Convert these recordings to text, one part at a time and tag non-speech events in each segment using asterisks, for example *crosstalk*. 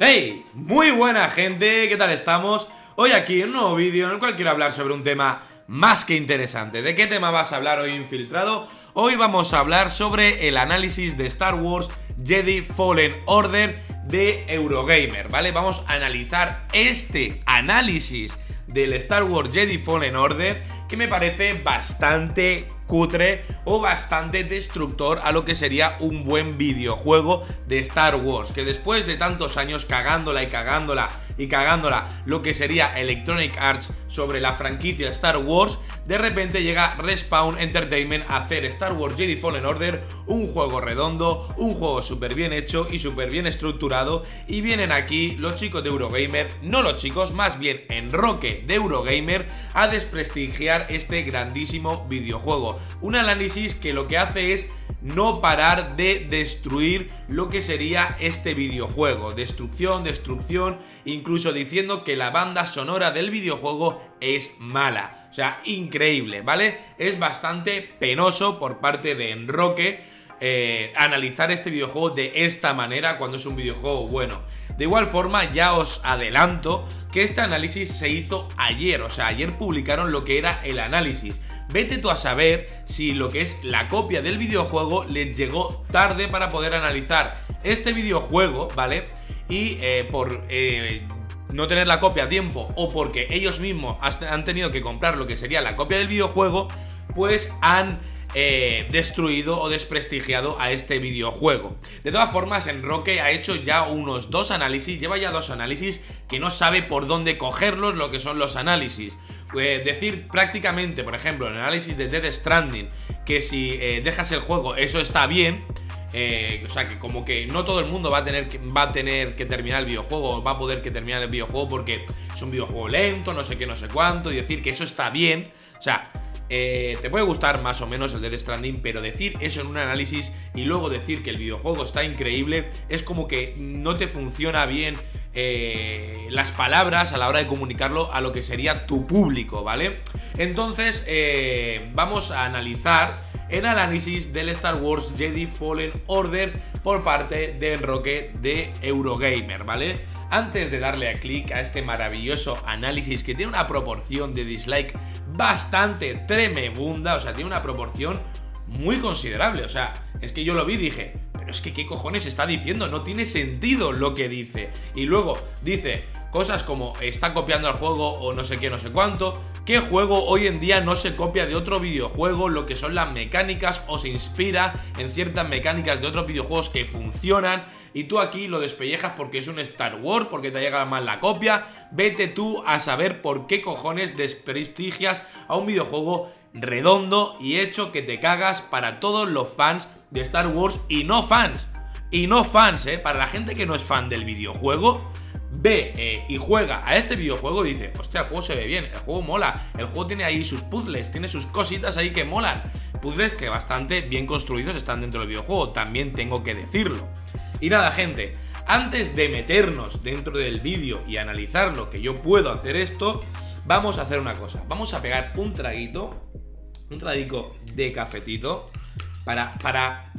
¡Hey! Muy buena gente, ¿qué tal estamos? Hoy aquí en un nuevo vídeo en el cual quiero hablar sobre un tema más que interesante ¿De qué tema vas a hablar hoy infiltrado? Hoy vamos a hablar sobre el análisis de Star Wars Jedi Fallen Order de Eurogamer, ¿vale? Vamos a analizar este análisis del Star Wars Jedi Fallen Order que me parece bastante cutre o bastante destructor a lo que sería un buen videojuego de Star Wars, que después de tantos años cagándola y cagándola y cagándola lo que sería Electronic Arts sobre la franquicia Star Wars, de repente llega Respawn Entertainment a hacer Star Wars Jedi Fallen Order, un juego redondo, un juego súper bien hecho y súper bien estructurado, y vienen aquí los chicos de Eurogamer, no los chicos, más bien Enroque de Eurogamer, a desprestigiar este grandísimo videojuego. Un análisis que lo que hace es no parar de destruir lo que sería este videojuego. Destrucción, destrucción, incluso incluso diciendo que la banda sonora del videojuego es mala. O sea, increíble, ¿vale? Es bastante penoso por parte de Enroque eh, analizar este videojuego de esta manera cuando es un videojuego bueno. De igual forma, ya os adelanto que este análisis se hizo ayer, o sea, ayer publicaron lo que era el análisis. Vete tú a saber si lo que es la copia del videojuego les llegó tarde para poder analizar este videojuego, ¿vale? Y eh, por eh, no tener la copia a tiempo o porque ellos mismos han tenido que comprar lo que sería la copia del videojuego, pues han eh, destruido o desprestigiado a este videojuego. De todas formas, en Enroque ha hecho ya unos dos análisis, lleva ya dos análisis que no sabe por dónde cogerlos lo que son los análisis. Eh, decir prácticamente, por ejemplo, en el análisis de Dead Stranding, que si eh, dejas el juego eso está bien, eh, o sea, que como que no todo el mundo va a, tener que, va a tener que terminar el videojuego, va a poder que terminar el videojuego porque es un videojuego lento, no sé qué, no sé cuánto, y decir que eso está bien, o sea, eh, te puede gustar más o menos el The Stranding, pero decir eso en un análisis y luego decir que el videojuego está increíble es como que no te funciona bien eh, las palabras a la hora de comunicarlo a lo que sería tu público, ¿vale? Entonces, vamos a analizar en análisis del Star Wars Jedi Fallen Order por parte de Roque de Eurogamer, ¿vale? Antes de darle a clic a este maravilloso análisis que tiene una proporción de dislike bastante tremebunda, o sea, tiene una proporción muy considerable, o sea, es que yo lo vi y dije, pero es que qué cojones está diciendo, no tiene sentido lo que dice. Y luego dice, Cosas como está copiando al juego o no sé qué, no sé cuánto. ¿Qué juego hoy en día no se copia de otro videojuego? Lo que son las mecánicas o se inspira en ciertas mecánicas de otros videojuegos que funcionan. Y tú aquí lo despellejas porque es un Star Wars, porque te llega mal la copia. Vete tú a saber por qué cojones desprestigias a un videojuego redondo y hecho que te cagas para todos los fans de Star Wars y no fans. Y no fans, ¿eh? Para la gente que no es fan del videojuego, ve eh, y juega a este videojuego y dice, hostia, el juego se ve bien, el juego mola, el juego tiene ahí sus puzzles, tiene sus cositas ahí que molan. Puzzles que bastante bien construidos están dentro del videojuego, también tengo que decirlo. Y nada, gente, antes de meternos dentro del vídeo y analizar lo que yo puedo hacer esto, vamos a hacer una cosa. Vamos a pegar un traguito, un traguito de cafetito, para, para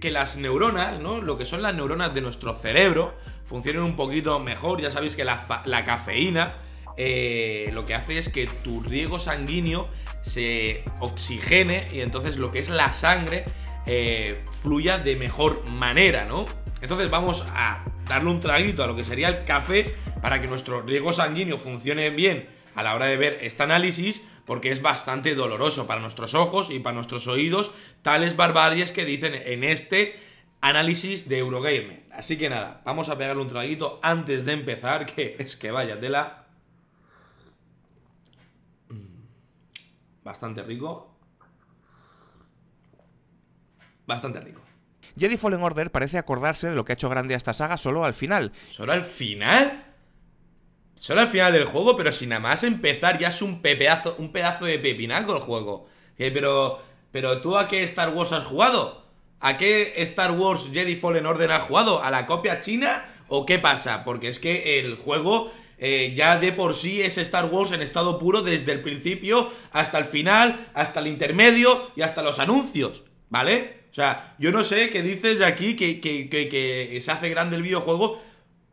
que las neuronas, ¿no? Lo que son las neuronas de nuestro cerebro, funcionen un poquito mejor. Ya sabéis que la, cafeína eh, lo que hace es que tu riego sanguíneo se oxigene y entonces lo que es la sangre eh, fluya de mejor manera, ¿no? Entonces vamos a darle un traguito a lo que sería el café para que nuestro riego sanguíneo funcione bien a la hora de ver este análisis porque es bastante doloroso para nuestros ojos y para nuestros oídos tales barbaries que dicen en este análisis de Eurogamer. Así que nada, vamos a pegarle un traguito antes de empezar, que *laughs* es que vaya tela. Mm. Bastante rico. Bastante rico. Jedi Fallen Order parece acordarse de lo que ha hecho grande a esta saga solo al final. ¿Solo al final? Solo al final del juego, pero si nada más empezar ya es un pepeazo, un pedazo de pepinaco el juego. Pero, pero tú a qué Star Wars has jugado? ¿A qué Star Wars Jedi Fallen Order ha jugado? ¿A la copia china o qué pasa? Porque es que el juego eh, ya de por sí es Star Wars en estado puro desde el principio hasta el final, hasta el intermedio y hasta los anuncios, ¿vale? O sea, yo no sé qué dices aquí que, que, se hace grande el videojuego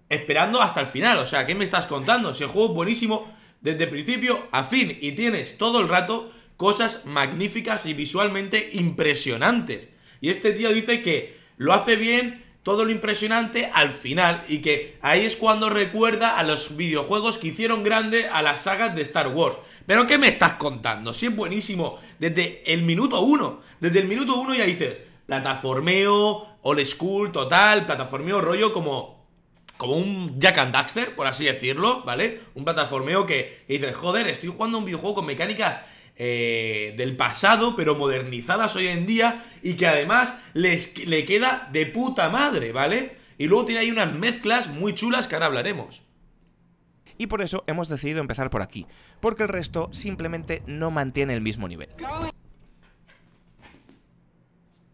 esperando hasta el final. O sea, ¿qué me estás contando? Si el juego es buenísimo desde principio a fin y tienes todo el rato cosas magníficas y visualmente impresionantes. Y este tío dice que lo hace bien, todo lo impresionante al final y que ahí es cuando recuerda a los videojuegos que hicieron grande a las sagas de Star Wars. Pero ¿qué me estás contando? Si es buenísimo desde el minuto uno. Desde el minuto uno ya dices, plataformeo, old school, total, plataformeo rollo como... Como un Jack and Daxter, por así decirlo, ¿vale? Un plataformeo que, que dices, joder, estoy jugando un videojuego con mecánicas eh, del pasado, pero modernizadas hoy en día y que además les, le queda de puta madre, ¿vale? Y luego tiene ahí unas mezclas muy chulas que ahora hablaremos. Y por eso hemos decidido empezar por aquí, porque el resto simplemente no mantiene el mismo nivel.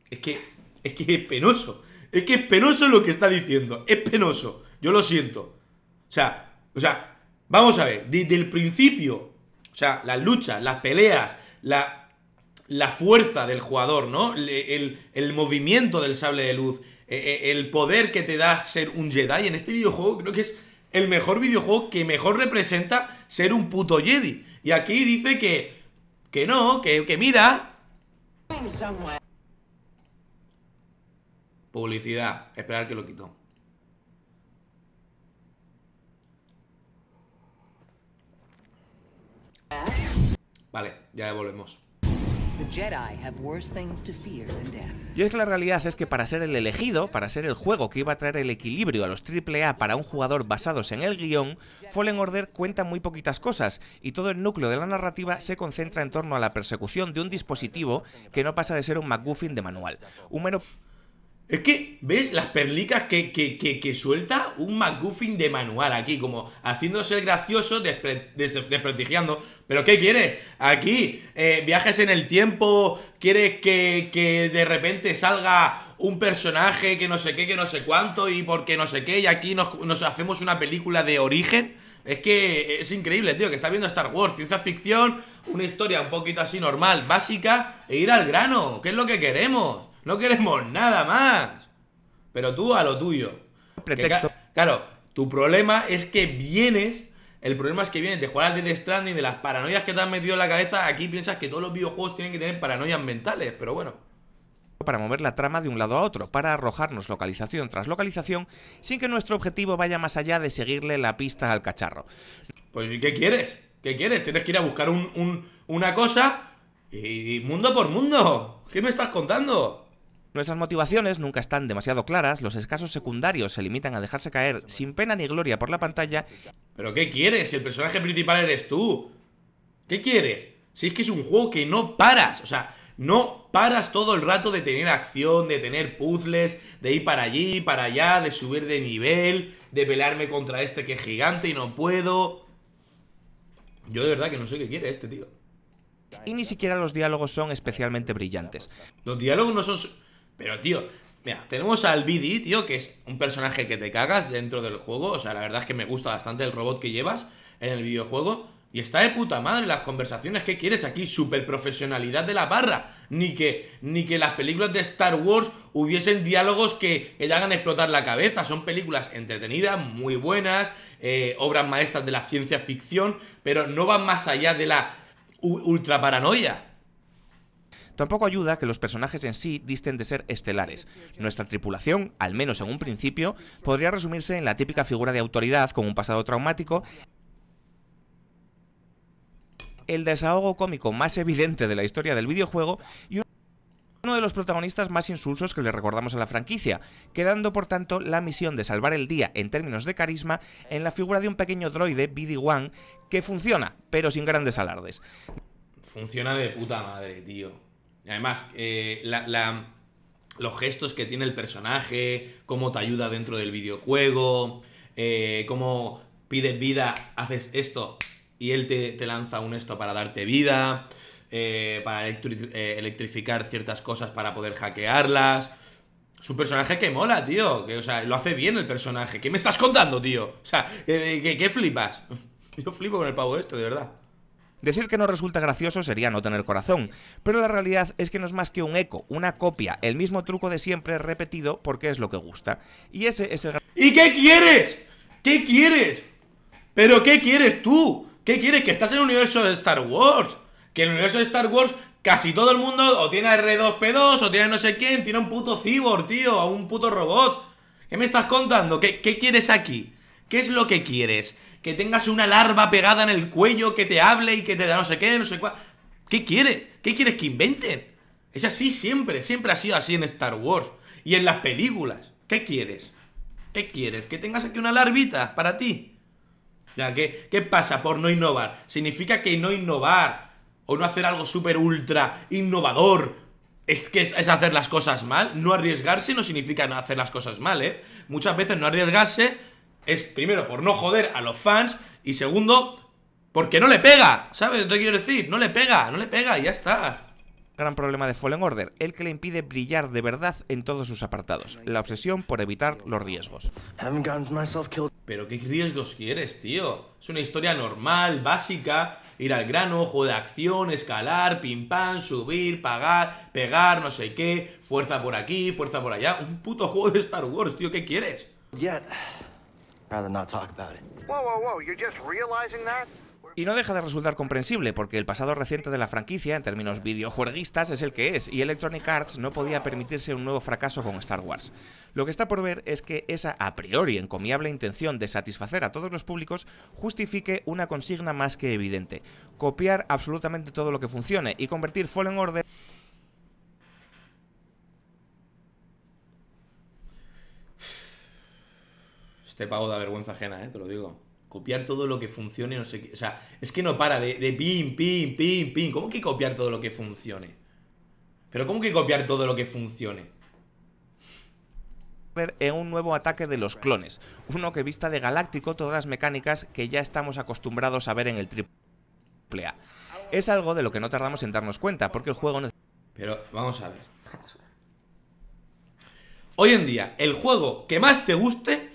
Es que, es que es penoso. Es que es penoso lo que está diciendo. Es penoso. Yo lo siento. O sea, o sea, vamos a ver. Desde el principio o sea, las luchas, las peleas, la, fuerza del jugador, ¿no? El, movimiento del sable de luz, eh, eh, el poder que te da ser un Jedi. En este videojuego creo que es el mejor videojuego que mejor representa ser un puto Jedi. Y aquí dice que, que no, que, que mira. Publicidad. Esperar que lo quito. Vale, ya volvemos. Y es que la realidad es que para ser el elegido, para ser el juego que iba a traer el equilibrio a los AAA para un jugador basados en el guión, Fallen Order cuenta muy poquitas cosas y todo el núcleo de la narrativa se concentra en torno a la persecución de un dispositivo que no pasa de ser un MacGuffin de manual. Un mero es que, ¿ves las perlicas que, que, que, suelta un McGuffin de manual aquí? Como haciéndose gracioso, desprestigiando. ¿Pero qué quieres? Aquí, eh, viajes en el tiempo, ¿quieres que, que de repente salga un personaje que no sé qué, que no sé cuánto y porque no sé qué? Y aquí nos, nos hacemos una película de origen. Es que eh, es increíble, tío, que está viendo Star Wars, ciencia ficción, una historia un poquito así normal, básica, e ir al grano, ¿qué es lo que queremos? No queremos nada más. Pero tú a lo tuyo. Pretexto. claro, tu problema es que vienes. El problema es que vienes de jugar al Strand Stranding, de las paranoias que te han metido en la cabeza. Aquí piensas que todos los videojuegos tienen que tener paranoias mentales, pero bueno para mover la trama de un lado a otro, para arrojarnos localización tras localización, sin que nuestro objetivo vaya más allá de seguirle la pista al cacharro. Pues ¿qué quieres? ¿Qué quieres? Tienes que ir a buscar un, una cosa y, y mundo por mundo. ¿Qué me estás contando? Nuestras motivaciones nunca están demasiado claras, los escasos secundarios se limitan a dejarse caer sin pena ni gloria por la pantalla. ¿Pero qué quieres? Si el personaje principal eres tú. ¿Qué quieres? Si es que es un juego que no paras, o sea, no paras todo el rato de tener acción, de tener puzzles, de ir para allí, para allá, de subir de nivel, de pelearme contra este que es gigante y no puedo. Yo de verdad que no sé qué quiere este tío. Y ni siquiera los diálogos son especialmente brillantes. Los diálogos no son pero, tío, mira, tenemos al BD, tío, que es un personaje que te cagas dentro del juego. O sea, la verdad es que me gusta bastante el robot que llevas en el videojuego. Y está de puta madre las conversaciones que quieres aquí, super profesionalidad de la barra. Ni que, ni que las películas de Star Wars hubiesen diálogos que, le te hagan explotar la cabeza. Son películas entretenidas, muy buenas, eh, obras maestras de la ciencia ficción, pero no van más allá de la ultra paranoia. Tampoco ayuda que los personajes en sí disten de ser estelares. Nuestra tripulación, al menos en un principio, podría resumirse en la típica figura de autoridad con un pasado traumático el desahogo cómico más evidente de la historia del videojuego y uno de los protagonistas más insulsos que le recordamos a la franquicia, quedando por tanto la misión de salvar el día en términos de carisma en la figura de un pequeño droide BD-1 que funciona, pero sin grandes alardes. Funciona de puta madre, tío. Además, eh, los gestos que tiene el personaje, cómo te ayuda dentro del videojuego, eh, cómo pides vida, haces esto y él te, lanza un esto para darte vida, eh, para electrificar ciertas cosas para poder hackearlas. Es un personaje que mola, tío. Que, o sea, lo hace bien el personaje. ¿Qué me estás contando, tío? O sea, ¿qué, qué flipas? *laughs* Yo flipo con el pavo este, de verdad. Decir que no resulta gracioso sería no tener corazón, pero la realidad es que no es más que un eco, una copia, el mismo truco de siempre repetido porque es lo que gusta. Y ese es el... ¿Y qué quieres? ¿Qué quieres? ¿Pero qué quieres tú? ¿Qué quieres? Que estás en el universo de Star Wars. Que en el universo de Star Wars casi todo el mundo o tiene R2P2 o tiene no sé quién, tiene un puto cyborg, tío, a un puto robot. ¿Qué me estás contando? ¿Qué, qué quieres aquí? ¿Qué es lo que quieres? Que tengas una larva pegada en el cuello que te hable y que te da no sé qué, no sé cuál. ¿Qué quieres? ¿Qué quieres que inventen? Es así siempre, siempre ha sido así en Star Wars y en las películas. ¿Qué quieres? ¿Qué quieres? ¿Que tengas aquí una larvita para ti? Ya, ¿qué, ¿Qué pasa por no innovar? Significa que no innovar o no hacer algo súper ultra innovador es que es, hacer las cosas mal. No arriesgarse no significa no hacer las cosas mal, ¿eh? Muchas veces no arriesgarse es primero por no joder a los fans y segundo porque no le pega, ¿sabes? Te quiero decir, no le pega, no le pega y ya está. Gran problema de Fallen Order, el que le impide brillar de verdad en todos sus apartados, la obsesión por evitar los riesgos. Pero ¿qué riesgos quieres, tío? Es una historia normal, básica, ir al grano, juego de acción, escalar, pim pam, subir, pagar, pegar, no sé qué, fuerza por aquí, fuerza por allá, un puto juego de Star Wars, tío, ¿qué quieres? Ya. Y no deja de resultar comprensible, porque el pasado reciente de la franquicia, en términos videojueguistas, es el que es, y Electronic Arts no podía permitirse un nuevo fracaso con Star Wars. Lo que está por ver es que esa a priori encomiable intención de satisfacer a todos los públicos justifique una consigna más que evidente, copiar absolutamente todo lo que funcione y convertir Fallen Order Este pago da vergüenza ajena, ¿eh? te lo digo. Copiar todo lo que funcione, no sé qué. O sea, es que no para de, de pin, pin, pin. ¿Cómo que copiar todo lo que funcione? Pero ¿cómo que copiar todo lo que funcione? en eh, un nuevo ataque de los clones, uno que vista de galáctico todas las mecánicas que ya estamos acostumbrados a ver en el triple A. Es algo de lo que no tardamos en darnos cuenta, porque el juego... no Pero vamos a ver. Hoy en día, el juego que más te guste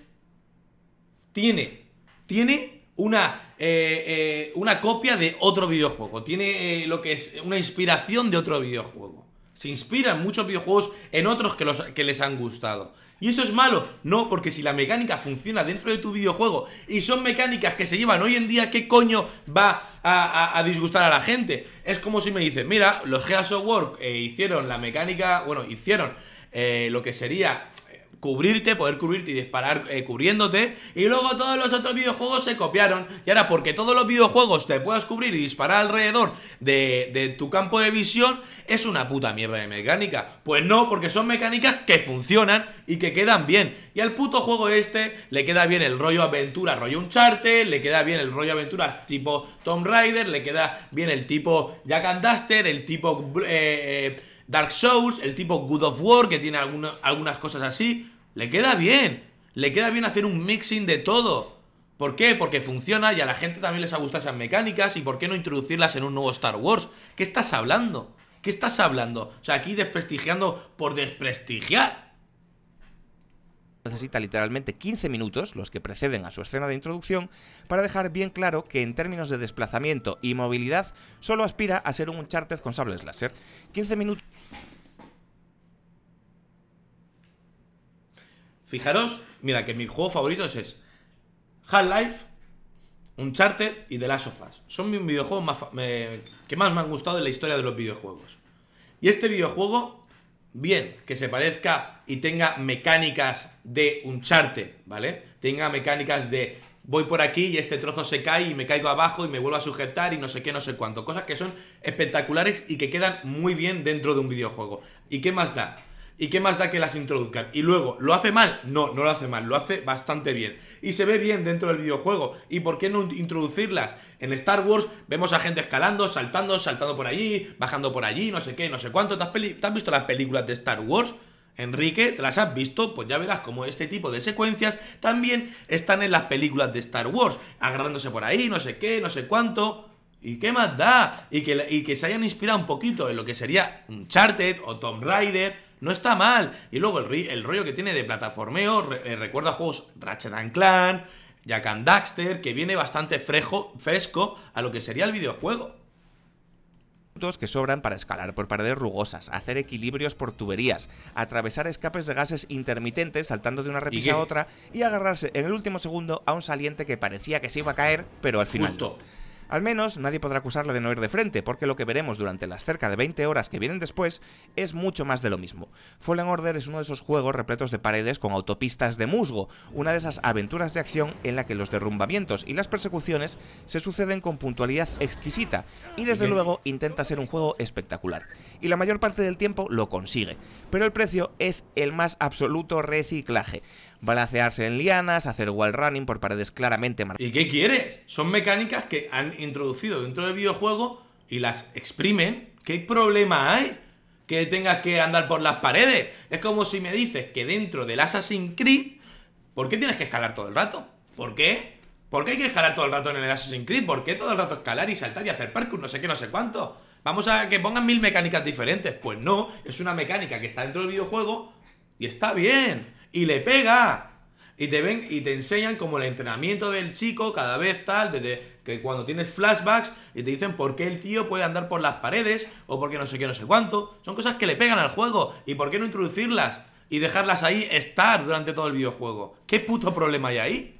tiene, tiene una, eh, eh, una copia de otro videojuego, tiene eh, lo que es una inspiración de otro videojuego. Se inspiran muchos videojuegos en otros que, los, que les han gustado. ¿Y eso es malo? No, porque si la mecánica funciona dentro de tu videojuego y son mecánicas que se llevan hoy en día, ¿qué coño va a, disgustar a la gente? Es como si me dicen, mira, los Gears of War hicieron la mecánica, bueno, hicieron lo que sería cubrirte, poder cubrirte y disparar eh, cubriéndote. Y luego todos los otros videojuegos se copiaron. Y ahora, porque todos los videojuegos te puedas cubrir y disparar alrededor de, tu campo de visión, es una puta mierda de mecánica. Pues no, porque son mecánicas que funcionan y que quedan bien. Y al puto juego este le queda bien el rollo aventura, rollo Uncharted, le queda bien el rollo aventura tipo Tomb Raider, le queda bien el tipo Jack and Duster, el tipo... Eh, eh, Dark Souls, el tipo Good of War, que tiene algunas cosas así. Le queda bien. Le queda bien hacer un mixing de todo. ¿Por qué? Porque funciona y a la gente también les ha gustado esas mecánicas. ¿Y por qué no introducirlas en un nuevo Star Wars? ¿Qué estás hablando? ¿Qué estás hablando? O sea, aquí desprestigiando por desprestigiar. Necesita literalmente 15 minutos, los que preceden a su escena de introducción, para dejar bien claro que en términos de desplazamiento y movilidad solo aspira a ser un chartez con sables láser. 15 minutos. Fijaros, mira, que mi juego favoritos es Half-Life, Uncharted y The Last of Us. Son mis videojuegos que más me han gustado en la historia de los videojuegos. Y este videojuego, bien, que se parezca y tenga mecánicas de Uncharted, ¿vale? Tenga mecánicas de voy por aquí y este trozo se cae y me caigo abajo y me vuelvo a sujetar y no sé qué, no sé cuánto. Cosas que son espectaculares y que quedan muy bien dentro de un videojuego. ¿Y qué más da? ¿Y qué más da que las introduzcan? Y luego, ¿lo hace mal? No, no lo hace mal, lo hace bastante bien. Y se ve bien dentro del videojuego. ¿Y por qué no introducirlas? En Star Wars vemos a gente escalando, saltando, saltando por allí, bajando por allí, no sé qué, no sé cuánto. ¿Te has, visto las películas de Star Wars? Enrique, ¿te las has visto? Pues ya verás cómo este tipo de secuencias también están en las películas de Star Wars, agarrándose por ahí, no sé qué, no sé cuánto. ¿Y qué más da? Y que, y que se hayan inspirado un poquito en lo que sería Uncharted o Tomb Raider no está mal. Y luego el, el rollo que tiene de plataformeo eh, recuerda a juegos Ratchet and Clank, Jak and Daxter, que viene bastante frejo, fresco a lo que sería el videojuego que sobran para escalar por paredes rugosas, hacer equilibrios por tuberías, atravesar escapes de gases intermitentes saltando de una repisa a otra y agarrarse en el último segundo a un saliente que parecía que se iba a caer, pero al final. Al menos nadie podrá acusarle de no ir de frente, porque lo que veremos durante las cerca de 20 horas que vienen después es mucho más de lo mismo. Fallen Order es uno de esos juegos repletos de paredes con autopistas de musgo, una de esas aventuras de acción en la que los derrumbamientos y las persecuciones se suceden con puntualidad exquisita, y desde luego intenta ser un juego espectacular. Y la mayor parte del tiempo lo consigue, pero el precio es el más absoluto reciclaje balancearse en lianas, hacer wall running por paredes claramente marcadas. ¿Y qué quieres? Son mecánicas que han introducido dentro del videojuego y las exprimen. ¿Qué problema hay? Que tengas que andar por las paredes. Es como si me dices que dentro del Assassin's Creed, ¿por qué tienes que escalar todo el rato? ¿Por qué? ¿Por qué hay que escalar todo el rato en el Assassin's Creed? ¿Por qué todo el rato escalar y saltar y hacer parkour? No sé qué, no sé cuánto. Vamos a que pongan mil mecánicas diferentes. Pues no, es una mecánica que está dentro del videojuego y está bien y le pega. Y te ven y te enseñan como el entrenamiento del chico cada vez tal, desde que cuando tienes flashbacks y te dicen por qué el tío puede andar por las paredes o por qué no sé qué, no sé cuánto. Son cosas que le pegan al juego y por qué no introducirlas y dejarlas ahí estar durante todo el videojuego. ¿Qué puto problema hay ahí?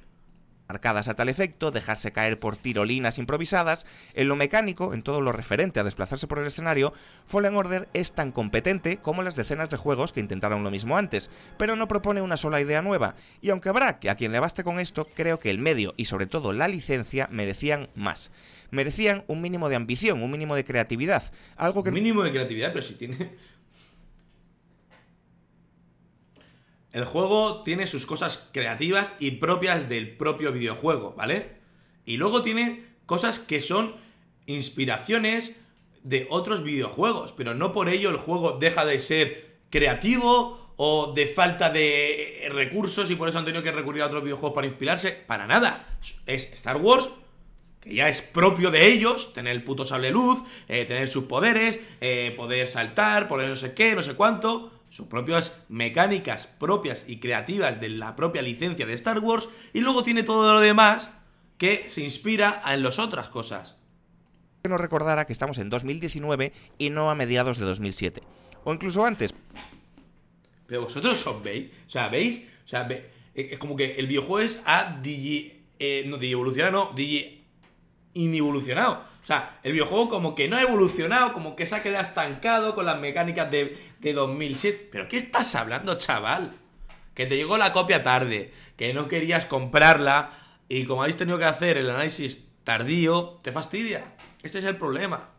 marcadas a tal efecto, dejarse caer por tirolinas improvisadas, en lo mecánico, en todo lo referente a desplazarse por el escenario, Fallen Order es tan competente como las decenas de juegos que intentaron lo mismo antes, pero no propone una sola idea nueva, y aunque habrá que a quien le baste con esto, creo que el medio y sobre todo la licencia merecían más. Merecían un mínimo de ambición, un mínimo de creatividad, algo que... Un mínimo de creatividad, pero si tiene... El juego tiene sus cosas creativas y propias del propio videojuego, ¿vale? Y luego tiene cosas que son inspiraciones de otros videojuegos, pero no por ello el juego deja de ser creativo o de falta de eh, recursos y por eso han tenido que recurrir a otros videojuegos para inspirarse, para nada. Es Star Wars, que ya es propio de ellos, tener el puto sable luz, eh, tener sus poderes, eh, poder saltar, poder no sé qué, no sé cuánto, sus propias mecánicas propias y creativas de la propia licencia de Star Wars y luego tiene todo lo demás que se inspira en las otras cosas. Que nos recordara que estamos en 2019 y no a mediados de 2007 o incluso antes. Pero vosotros os veis, o sea, veis, o sea, es como que el videojuego es a digi, eh, no digi evolucionar, no, digi inevolucionado. O sea, el videojuego como que no ha evolucionado, como que se ha quedado estancado con las mecánicas de, 2007. ¿Pero qué estás hablando, chaval? Que te llegó la copia tarde, que no querías comprarla y como habéis tenido que hacer el análisis tardío, te fastidia. Ese es el problema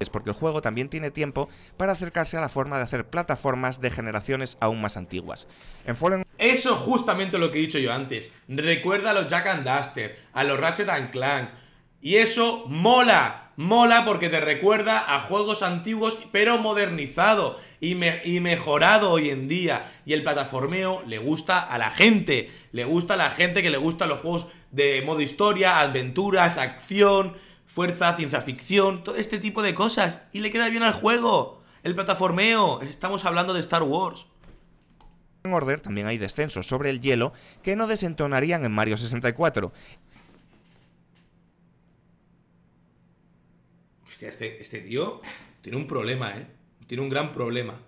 es porque el juego también tiene tiempo para acercarse a la forma de hacer plataformas de generaciones aún más antiguas. En Fallen... Eso justamente lo que he dicho yo antes. Recuerda a los Jack and Duster, a los Ratchet and Clank, y eso mola, mola porque te recuerda a juegos antiguos pero modernizado y, mejorado hoy en día. Y el plataformeo le gusta a la gente, le gusta a la gente que le gusta los juegos de modo historia, aventuras, acción, fuerza, ciencia ficción, todo este tipo de cosas. Y le queda bien al juego. El plataformeo, estamos hablando de Star Wars. En Order también hay descensos sobre el hielo que no desentonarían en Mario 64 este, este tío tiene un problema, ¿eh? Tiene un gran problema.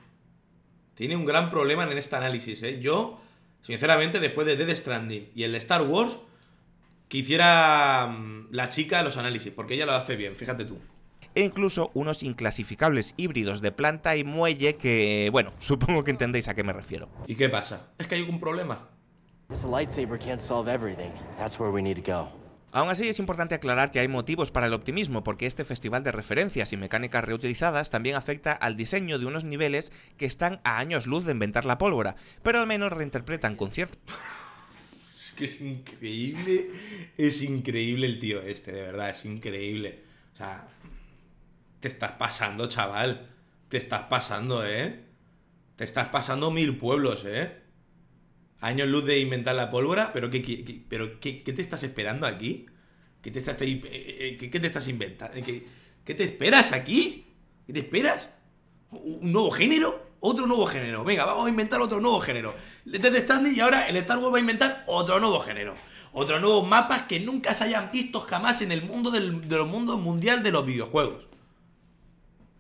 Tiene un gran problema en este análisis, ¿eh? Yo, sinceramente, después de Dead Stranding y el de Star Wars, quisiera mm, la chica los análisis, porque ella lo hace bien, fíjate tú e incluso unos inclasificables híbridos de planta y muelle que, bueno, *laughs* supongo que entendéis a qué me refiero. ¿Y qué pasa? ¿Es que hay algún problema? This lightsaber can't solve everything. That's where we need to go. Aún así, es importante aclarar que hay motivos para el optimismo, porque este festival de referencias y mecánicas reutilizadas también afecta al diseño de unos niveles que están a años luz de inventar la pólvora, pero al menos reinterpretan con cierto... Es que es increíble, es increíble el tío este, de verdad, es increíble. O sea, te estás pasando, chaval, te estás pasando, ¿eh? Te estás pasando mil pueblos, ¿eh? años luz de inventar la pólvora, pero ¿qué, pero qué, te estás esperando aquí? ¿Qué te estás, te eh, eh, estás inventando? Eh, ¿Qué, te esperas aquí? ¿Qué te esperas? ¿Un nuevo género? Otro nuevo género. Venga, vamos a inventar otro nuevo género. Desde Standing y ahora el Star Wars va a inventar otro nuevo género. Otro nuevo mapas que nunca se hayan visto jamás en el mundo del, del mundial de los videojuegos.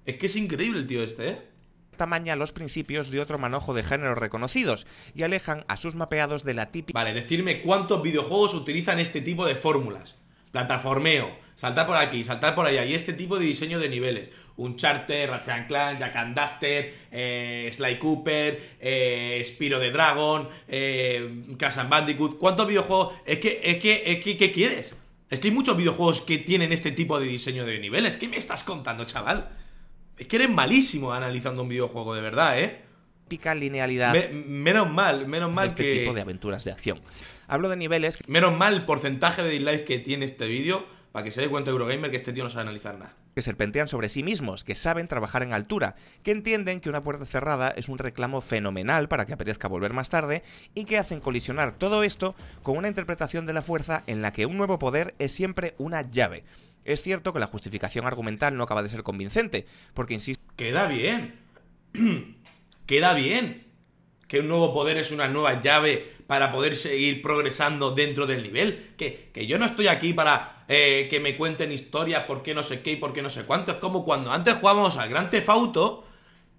Es que es increíble el tío este, ¿eh? tamaña los principios de otro manojo de géneros reconocidos y alejan a sus mapeados de la típica... Vale, decirme cuántos videojuegos utilizan este tipo de fórmulas. Plataformeo, saltar por aquí, saltar por allá y este tipo de diseño de niveles. Un Charter, Ratchet Clank, Jack and Duster, eh, Sly Cooper, eh, Spiro de Dragon, eh, Casan Bandicoot. ¿Cuántos videojuegos? Es que, es que, es que, ¿qué quieres? Es que hay muchos videojuegos que tienen este tipo de diseño de niveles. ¿Qué me estás contando, chaval? Es que eres malísimo analizando un videojuego, de verdad, ¿eh? Pica linealidad. menos mal, menos mal este que. Este tipo de aventuras de acción. Hablo de niveles. Menos mal el porcentaje de dislikes que tiene este vídeo para que se dé cuenta Eurogamer que este tío no sabe analizar nada. Que serpentean sobre sí mismos, que saben trabajar en altura, que entienden que una puerta cerrada es un reclamo fenomenal para que apetezca volver más tarde y que hacen colisionar todo esto con una interpretación de la fuerza en la que un nuevo poder es siempre una llave. Es cierto que la justificación argumental no acaba de ser convincente, porque insisto... Queda bien. *clears throat* Queda bien. Que un nuevo poder es una nueva llave para poder seguir progresando dentro del nivel. Que, yo no estoy aquí para eh, que me cuenten historias, por qué no sé qué y por qué no sé cuánto. Es como cuando antes jugábamos al Gran Tefauto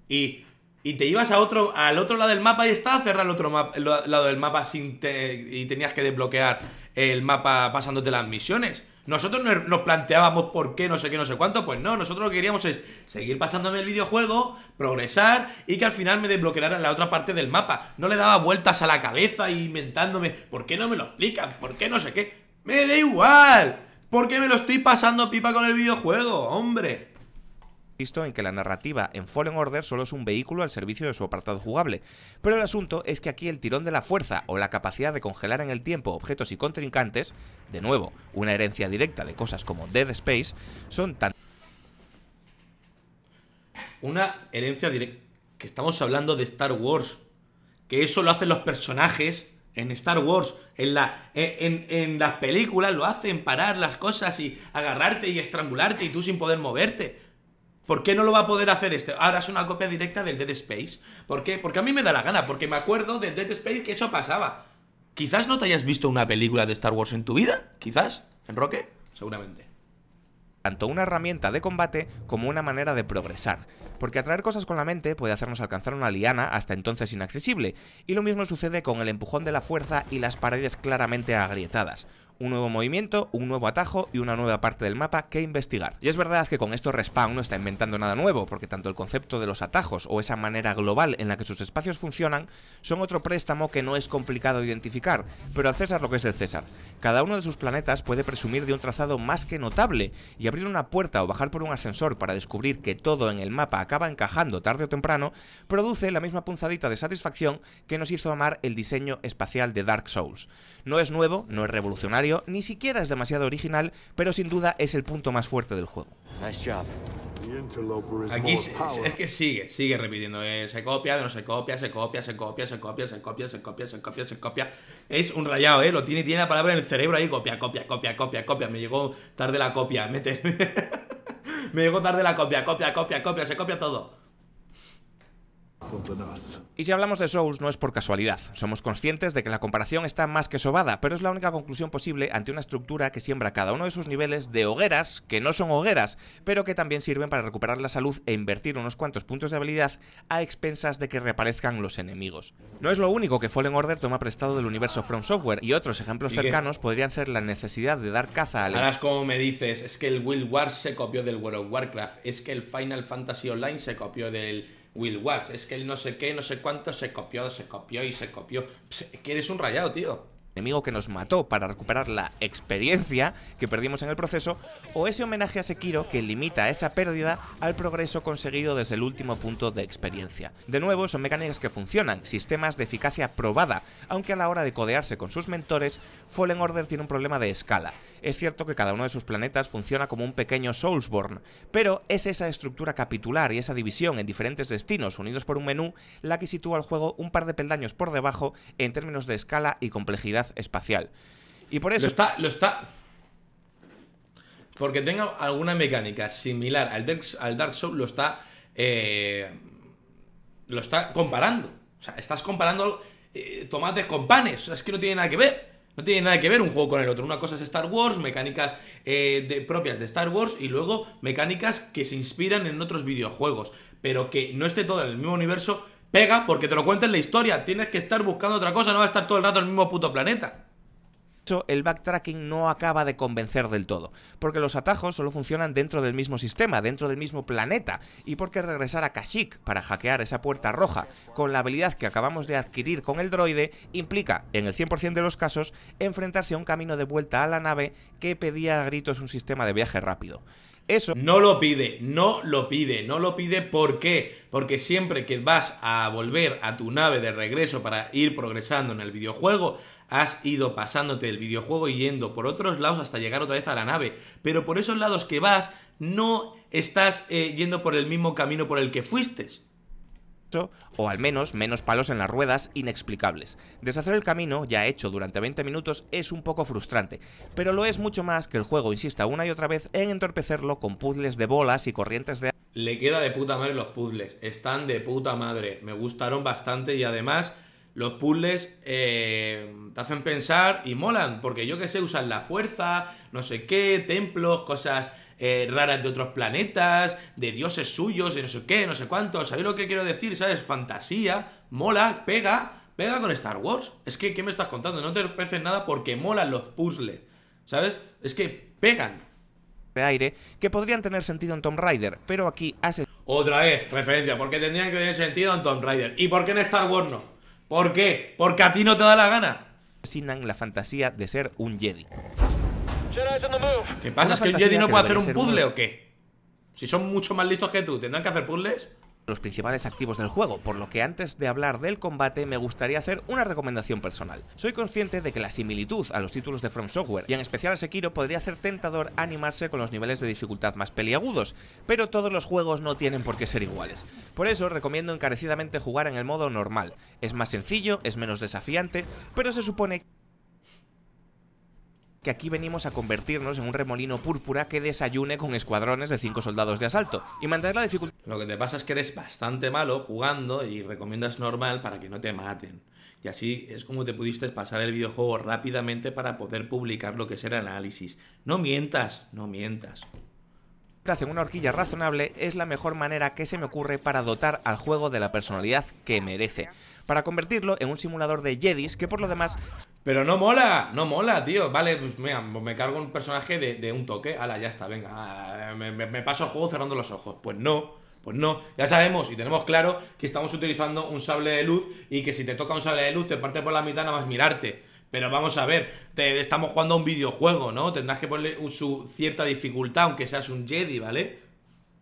y, y te ibas a otro, al otro lado del mapa y estaba cerrado el otro lado del mapa sin y tenías que desbloquear el mapa pasándote las misiones. Nosotros nos planteábamos por qué, no sé qué, no sé cuánto, pues no, nosotros lo que queríamos es seguir pasándome el videojuego, progresar y que al final me desbloquearan la otra parte del mapa. No le daba vueltas a la cabeza y inventándome, ¿por qué no me lo explican? ¿Por qué no sé qué? Me da igual, porque me lo estoy pasando pipa con el videojuego, hombre visto en que la narrativa en Fallen Order solo es un vehículo al servicio de su apartado jugable, pero el asunto es que aquí el tirón de la fuerza o la capacidad de congelar en el tiempo objetos y contrincantes, de nuevo, una herencia directa de cosas como Dead Space, son tan... Una herencia directa... Que estamos hablando de Star Wars. Que eso lo hacen los personajes en Star Wars, en, la, en, en, las películas lo hacen, parar las cosas y agarrarte y estrangularte y tú sin poder moverte. ¿Por qué no lo va a poder hacer este? Ahora es una copia directa del Dead Space. ¿Por qué? Porque a mí me da la gana, porque me acuerdo del Dead Space que eso pasaba. Quizás no te hayas visto una película de Star Wars en tu vida, quizás, en Roque, seguramente. Tanto una herramienta de combate como una manera de progresar, porque atraer cosas con la mente puede hacernos alcanzar una liana hasta entonces inaccesible, y lo mismo sucede con el empujón de la fuerza y las paredes claramente agrietadas un nuevo movimiento, un nuevo atajo y una nueva parte del mapa que investigar. Y es verdad que con esto Respawn no está inventando nada nuevo, porque tanto el concepto de los atajos o esa manera global en la que sus espacios funcionan son otro préstamo que no es complicado identificar, pero al César lo que es del César. Cada uno de sus planetas puede presumir de un trazado más que notable, y abrir una puerta o bajar por un ascensor para descubrir que todo en el mapa acaba encajando tarde o temprano, produce la misma punzadita de satisfacción que nos hizo amar el diseño espacial de Dark Souls. No es nuevo, no es revolucionario, ni siquiera es demasiado original, pero sin duda es el punto más fuerte del juego. Aquí es que sigue, sigue repitiendo. Eh, se copia, no se copia, se copia, se copia, se copia, se copia, se copia, se copia, se copia. Es un rayado, ¿eh? Lo tiene, tiene la palabra en el cerebro ahí. Copia, copia, copia, copia, copia. Me llegó tarde la copia. Mete. *laughs* Me llegó tarde la copia, copia, copia, copia. Se copia todo. Y si hablamos de Souls no es por casualidad, somos conscientes de que la comparación está más que sobada, pero es la única conclusión posible ante una estructura que siembra cada uno de sus niveles de hogueras, que no son hogueras, pero que también sirven para recuperar la salud e invertir unos cuantos puntos de habilidad a expensas de que reaparezcan los enemigos. No es lo único que Fallen Order toma prestado del universo From Software, y otros ejemplos cercanos podrían ser la necesidad de dar caza a... Ahora es como me dices, es que el Wild War se copió del World of Warcraft, es que el Final Fantasy Online se copió del Will Walsh, es que él no sé qué, no sé cuánto, se copió, se copió y se copió. ¿Quieres un rayado, tío enemigo que nos mató para recuperar la experiencia que perdimos en el proceso, o ese homenaje a Sekiro que limita esa pérdida al progreso conseguido desde el último punto de experiencia. De nuevo, son mecánicas que funcionan, sistemas de eficacia probada, aunque a la hora de codearse con sus mentores, Fallen Order tiene un problema de escala, es cierto que cada uno de sus planetas funciona como un pequeño Soulsborne, pero es esa estructura capitular y esa división en diferentes destinos unidos por un menú la que sitúa al juego un par de peldaños por debajo en términos de escala y complejidad espacial. Y por eso... Lo está... Lo está... Porque tenga alguna mecánica similar al Dark, Souls, lo está... Eh, lo está comparando. O sea, estás comparando eh, tomates con panes. es que no tiene nada que ver. No tiene nada que ver un juego con el otro. Una cosa es Star Wars, mecánicas eh, de, propias de Star Wars y luego mecánicas que se inspiran en otros videojuegos. Pero que no esté todo en el mismo universo, pega porque te lo en la historia. Tienes que estar buscando otra cosa, no va a estar todo el rato en el mismo puto planeta el backtracking no acaba de convencer del todo, porque los atajos solo funcionan dentro del mismo sistema, dentro del mismo planeta, y porque regresar a Kashyyyk para hackear esa puerta roja con la habilidad que acabamos de adquirir con el droide implica, en el 100% de los casos, enfrentarse a un camino de vuelta a la nave que pedía a gritos un sistema de viaje rápido. Eso. No lo pide, no lo pide, no lo pide. ¿Por qué? Porque siempre que vas a volver a tu nave de regreso para ir progresando en el videojuego, has ido pasándote el videojuego y yendo por otros lados hasta llegar otra vez a la nave. Pero por esos lados que vas, no estás eh, yendo por el mismo camino por el que fuiste o al menos menos palos en las ruedas inexplicables. Deshacer el camino ya hecho durante 20 minutos es un poco frustrante, pero lo es mucho más que el juego insista una y otra vez en entorpecerlo con puzzles de bolas y corrientes de... Le queda de puta madre los puzzles, están de puta madre, me gustaron bastante y además los puzzles eh, te hacen pensar y molan, porque yo que sé, usan la fuerza, no sé qué, templos, cosas eh, raras de otros planetas, de dioses suyos, de no sé qué, no sé cuánto, ¿sabéis lo que quiero decir? ¿Sabes? Fantasía, mola, pega, pega con Star Wars. Es que, ¿qué me estás contando? No te parece nada porque molan los puzzles, ¿sabes? Es que pegan. De aire, que podrían tener sentido en Tomb Raider, pero aquí hace... Otra vez, referencia, porque tendrían que tener sentido en Tomb Raider. ¿Y por qué en Star Wars no? ¿Por qué? Porque a ti no te da la gana. Sinan la fantasía de ser un Jedi. ¿Qué pasa? ¿Es que un Jedi no puede hacer un puzzle o qué? Si son mucho más listos que tú, ¿tendrán que hacer puzzles? los principales activos del juego, por lo que antes de hablar del combate me gustaría hacer una recomendación personal. Soy consciente de que la similitud a los títulos de From Software y en especial a Sekiro podría hacer tentador animarse con los niveles de dificultad más peliagudos, pero todos los juegos no tienen por qué ser iguales. Por eso recomiendo encarecidamente jugar en el modo normal. Es más sencillo, es menos desafiante, pero se supone que que aquí venimos a convertirnos en un remolino púrpura que desayune con escuadrones de 5 soldados de asalto y mantener la dificultad. Lo que te pasa es que eres bastante malo jugando y recomiendas normal para que no te maten. Y así es como te pudiste pasar el videojuego rápidamente para poder publicar lo que será el análisis. No mientas, no mientas hacen una horquilla razonable es la mejor manera que se me ocurre para dotar al juego de la personalidad que merece, para convertirlo en un simulador de Jedis que por lo demás pero no mola, no mola, tío. Vale, pues me cargo un personaje de, un toque. Ala, ya está, venga. Ah, me, paso el juego cerrando los ojos. Pues no, pues no. Ya sabemos y tenemos claro que estamos utilizando un sable de luz y que si te toca un sable de luz te parte por la mitad nada más mirarte. Pero vamos a ver, te, estamos jugando a un videojuego, ¿no? Tendrás que ponerle su cierta dificultad, aunque seas un Jedi, ¿vale?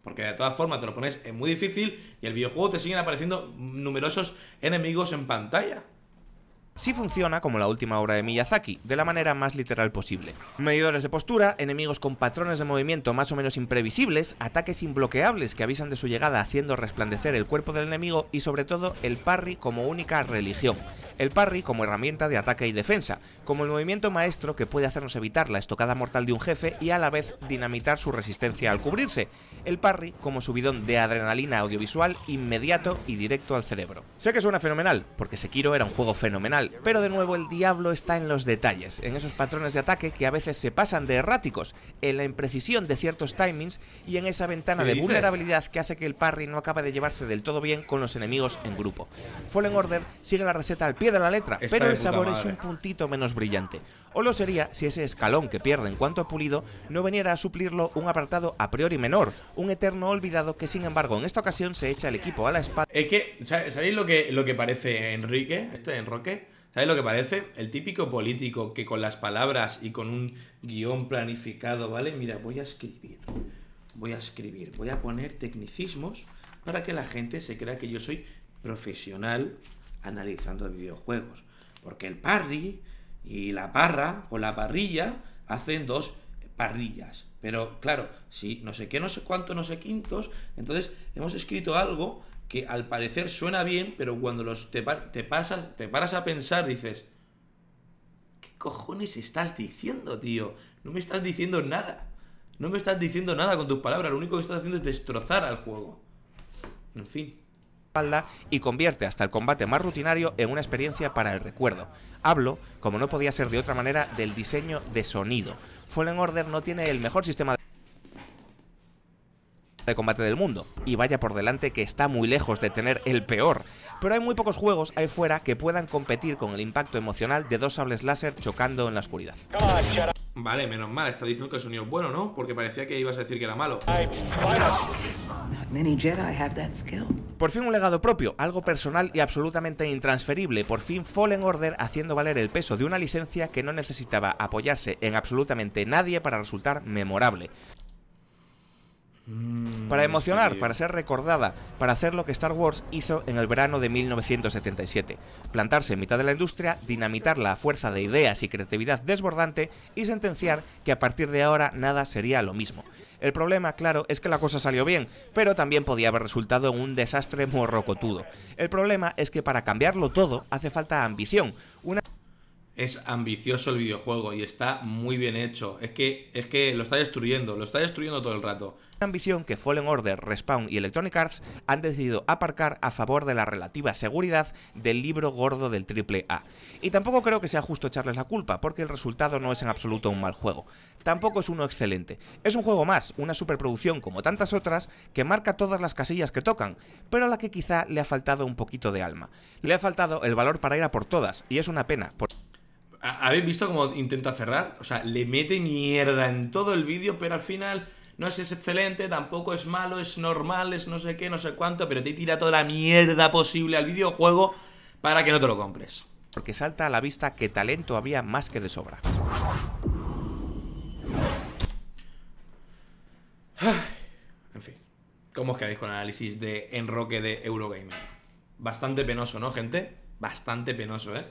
Porque de todas formas te lo pones en muy difícil y el videojuego te siguen apareciendo numerosos enemigos en pantalla. Sí funciona como la última obra de Miyazaki, de la manera más literal posible. Medidores de postura, enemigos con patrones de movimiento más o menos imprevisibles, ataques imbloqueables que avisan de su llegada haciendo resplandecer el cuerpo del enemigo y sobre todo el parry como única religión el parry como herramienta de ataque y defensa, como el movimiento maestro que puede hacernos evitar la estocada mortal de un jefe y a la vez dinamitar su resistencia al cubrirse, el parry como subidón de adrenalina audiovisual inmediato y directo al cerebro. Sé que suena fenomenal, porque Sekiro era un juego fenomenal pero de nuevo el diablo está en los detalles, en esos patrones de ataque que a veces se pasan de erráticos, en la imprecisión de ciertos timings y en esa ventana de vulnerabilidad que hace que el parry no acabe de llevarse del todo bien con los enemigos en grupo. Fallen Order sigue la receta al pie de la letra, pero el sabor es un puntito menos brillante. O lo sería si ese escalón que pierde en cuanto a pulido no viniera a suplirlo un apartado a priori menor, un eterno olvidado que sin embargo en esta ocasión se echa el equipo a la espalda. Es que, ¿sabéis lo que, lo que parece Enrique, este Enroque? ¿Sabéis lo que parece? El típico político que con las palabras y con un guión planificado, ¿vale? Mira, voy a escribir, voy a escribir, voy a poner tecnicismos para que la gente se crea que yo soy profesional analizando videojuegos. Porque el parry y la parra o la parrilla hacen dos parrillas. Pero claro, si no sé qué, no sé cuánto, no sé quintos, entonces hemos escrito algo que al parecer suena bien, pero cuando los te, pasas, te paras a pensar, dices, ¿qué cojones estás diciendo, tío? No me estás diciendo nada. No me estás diciendo nada con tus palabras, lo único que estás haciendo es destrozar al juego. En fin y convierte hasta el combate más rutinario en una experiencia para el recuerdo. Hablo, como no podía ser de otra manera, del diseño de sonido. Fallen Order no tiene el mejor sistema de de combate del mundo. Y vaya por delante que está muy lejos de tener el peor. Pero hay muy pocos juegos ahí fuera que puedan competir con el impacto emocional de dos sables láser chocando en la oscuridad. Vale, menos mal, está diciendo que el sonido es bueno, ¿no? Porque parecía que ibas a decir que era malo. Por fin un legado propio, algo personal y absolutamente intransferible. Por fin Fallen Order haciendo valer el peso de una licencia que no necesitaba apoyarse en absolutamente nadie para resultar memorable. Mm, para emocionar, para ser recordada, para hacer lo que Star Wars hizo en el verano de 1977, plantarse en mitad de la industria, dinamitar la fuerza de ideas y creatividad desbordante y sentenciar que a partir de ahora nada sería lo mismo. El problema, claro, es que la cosa salió bien, pero también podía haber resultado en un desastre morrocotudo. El problema es que para cambiarlo todo hace falta ambición, es ambicioso el videojuego y está muy bien hecho. Es que, es que lo está destruyendo, lo está destruyendo todo el rato. Ambición que Fallen Order, Respawn y Electronic Arts han decidido aparcar a favor de la relativa seguridad del libro gordo del triple Y tampoco creo que sea justo echarles la culpa, porque el resultado no es en absoluto un mal juego. Tampoco es uno excelente. Es un juego más, una superproducción como tantas otras, que marca todas las casillas que tocan, pero a la que quizá le ha faltado un poquito de alma. Le ha faltado el valor para ir a por todas, y es una pena. Por... ¿Habéis visto cómo intenta cerrar? O sea, le mete mierda en todo el vídeo, pero al final no es, es excelente, tampoco es malo, es normal, es no sé qué, no sé cuánto, pero te tira toda la mierda posible al videojuego para que no te lo compres. Porque salta a la vista que talento había más que de sobra. *sighs* En fin, ¿cómo os quedáis con el análisis de enroque de Eurogamer? Bastante penoso, ¿no, gente? Bastante penoso, ¿eh?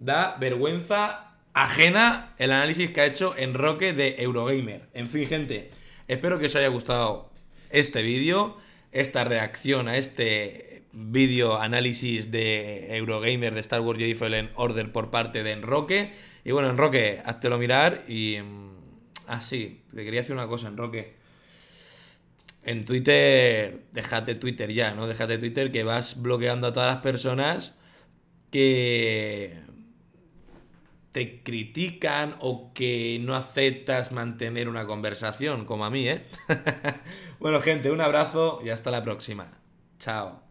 da vergüenza ajena el análisis que ha hecho Enroque de Eurogamer. En fin, gente, espero que os haya gustado este vídeo, esta reacción a este vídeo análisis de Eurogamer de Star Wars Jedi Fallen Order por parte de Enroque. Y bueno, Enroque, lo mirar y... Mm, ah, sí, te quería decir una cosa, Enroque. En Twitter, déjate Twitter ya, ¿no? Déjate Twitter que vas bloqueando a todas las personas que te critican o que no aceptas mantener una conversación, como a mí, ¿eh? *laughs* bueno, gente, un abrazo y hasta la próxima. Chao.